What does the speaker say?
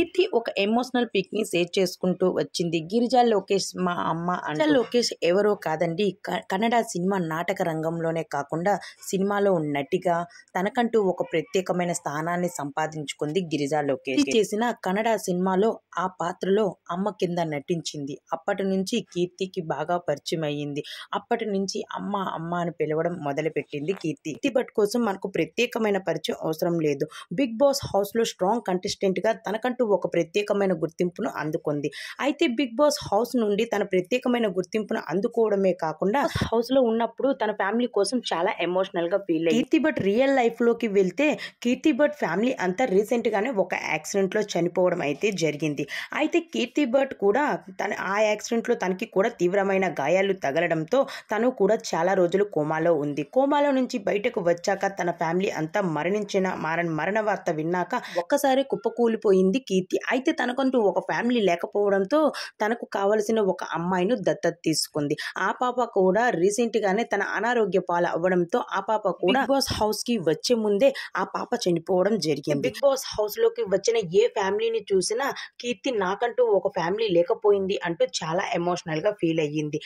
కీర్తి ఒక emotional pick ని share చేసుకుంటూ వచ్చింది గిరిజ లోకేష్ మా అమ్మ అంటే లోకేష్ ఎవరో కాదండి కన్నడ సినిమా నాటక రంగంలోనే కాకుండా సినిమాలో నటిగా తనకంటూ ఒక ప్రత్యేకమైన స్థానాన్ని సంపాదించుకుంది గిరిజ లోకేష్ చేసిన కన్నడ సినిమాలో ఆ పాత్రలో అమ్మ కింద నటించింది అప్పటి నుంచి కీర్తికి బాగా పరిచయం అయ్యింది అప్పటి నుంచి అమ్మ అమ్మ అని పిలవడం మొదలుపెట్టింది కీర్తి కీర్తి భట్ కోసం మనకు ప్రత్యేకమైన పరిచయం అవసరం లేదు బిగ్ బాస్ హౌస్లో స్ట్రాంగ్ గా తనకంటూ ఒక ప్రత్యేకమైన గుర్తింపును అందుకుంది అయితే బిగ్ బాస్ హౌస్ నుండి తన ప్రత్యేకమైన గుర్తింపును అందుకోవడమే కాకుండా హౌస్లో ఉన్నప్పుడు తన ఫ్యామిలీ కోసం చాలా ఎమోషనల్గా ఫీల్ అయ్యి కీర్తి భట్ రియల్ లైఫ్లోకి వెళ్తే కీర్తి భట్ ఫ్యామిలీ అంతా రీసెంట్గానే ఒక యాక్సిడెంట్లో చనిపోవడం అయితే జరిగింది అయితే కీర్తి భట్ కూడా తన ఆ యాక్సిడెంట్లో తనకి కూడా తీవ్రమైన గాయాలు తగలడంతో తను కూడా చాలా రోజులు కోమాలో ఉంది కోమాలో నుంచి బయటకు వచ్చాక తన ఫ్యామిలీ అంతా మరణించిన మరణ మరణ వార్త విన్నాక ఒక్కసారి కుప్పకూలిపోయింది కీర్తి కీర్తి అయితే తనకంటూ ఒక ఫ్యామిలీ లేకపోవడంతో తనకు కావలసిన ఒక అమ్మాయిను దత్తత తీసుకుంది ఆ పాప కూడా రీసెంట్గానే తన అనారోగ్య పాలు అవ్వడంతో ఆ పాప కూడా బిగ్ బాస్ హౌస్కి వచ్చే ముందే ఆ పాప చనిపోవడం జరిగింది బిగ్ బాస్ హౌస్లోకి వచ్చిన ఏ ఫ్యామిలీని చూసినా కీర్తి నాకంటూ ఒక ఫ్యామిలీ లేకపోయింది అంటూ చాలా ఎమోషనల్గా ఫీల్ అయ్యింది